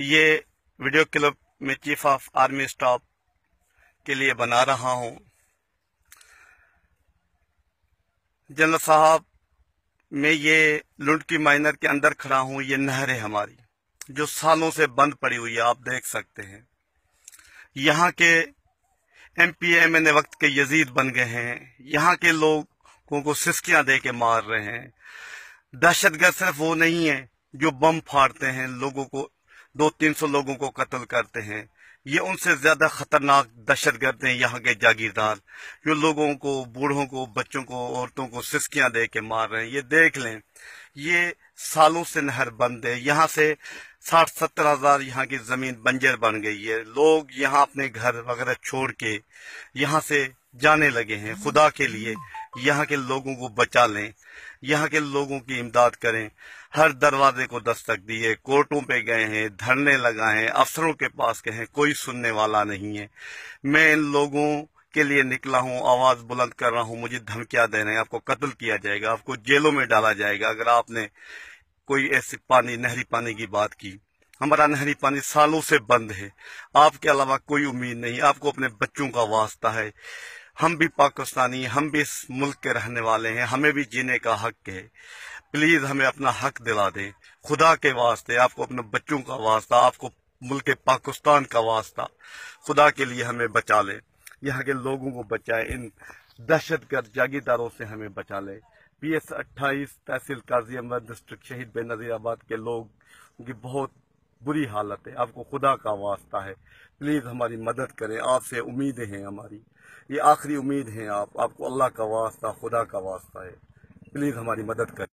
ये video clip मैं chief of army staff के लिए बना रहा हूं जनरल साहब मैं ये लुंडकी माइनर के अंदर खड़ा हूं ये नहर है हमारी जो सालों से बंद पड़ी हुई है आप देख सकते हैं यहाँ के एम पी एम एन वक्त के यजीद बन गए हैं यहाँ के लोगों को सिस्कियां दे के मार रहे हैं दहशतगर्द सिर्फ वो नहीं है जो बम फाड़ते हैं लोगों को दो तीन सौ लोगों को कत्ल करते हैं ये उनसे ज्यादा खतरनाक दहशत गर्द हैं यहाँ के जागीरदार जो लोगों को बूढ़ों को बच्चों को औरतों को सिस्कियां दे के मार रहे हैं ये देख लें ये सालों से नहर बंद है यहाँ से साठ सत्तर हजार यहाँ की जमीन बंजर बन गई है लोग यहाँ अपने घर वगैरह छोड़ के यहाँ से जाने लगे हैं खुदा के लिए यहाँ के लोगों को बचा लें यहाँ के लोगों की इमदाद करें हर दरवाजे को दस्तक दिए कोर्टों पे गए हैं धरने लगाए हैं अफसरों के पास गए हैं कोई सुनने वाला नहीं है मैं इन लोगों के लिए निकला हूँ आवाज बुलंद कर रहा हूँ मुझे धमकिया दे रहे हैं आपको कत्ल किया जाएगा आपको जेलों में डाला जाएगा अगर आपने कोई ऐसी पानी नहरी पानी की बात की हमारा नहरी पानी सालों से बंद है आपके अलावा कोई उम्मीद नहीं आपको अपने बच्चों का वास्ता है हम भी पाकिस्तानी हम भी इस मुल्क के रहने वाले हैं हमें भी जीने का हक है प्लीज हमें अपना हक दिला दें खुदा के वास्ते आपको अपने बच्चों का वास्ता आपको मुल्क पाकिस्तान का वास्ता खुदा के लिए हमें बचा ले यहाँ के लोगों को बचाए इन दहशत गर्द जागीरदारों से हमें बचा ले पी एस अट्ठाईस तहसील काजी अहमद डिस्ट्रिक्ट शहीद बे नजीराबाद के लोग की बहुत बुरी हालत है आपको खुदा का वास्ता है प्लीज़ हमारी मदद करें आपसे उम्मीदें हैं हमारी ये आखिरी उम्मीद है आप आपको अल्लाह का वास्ता खुदा का वास्ता है प्लीज़ हमारी मदद करें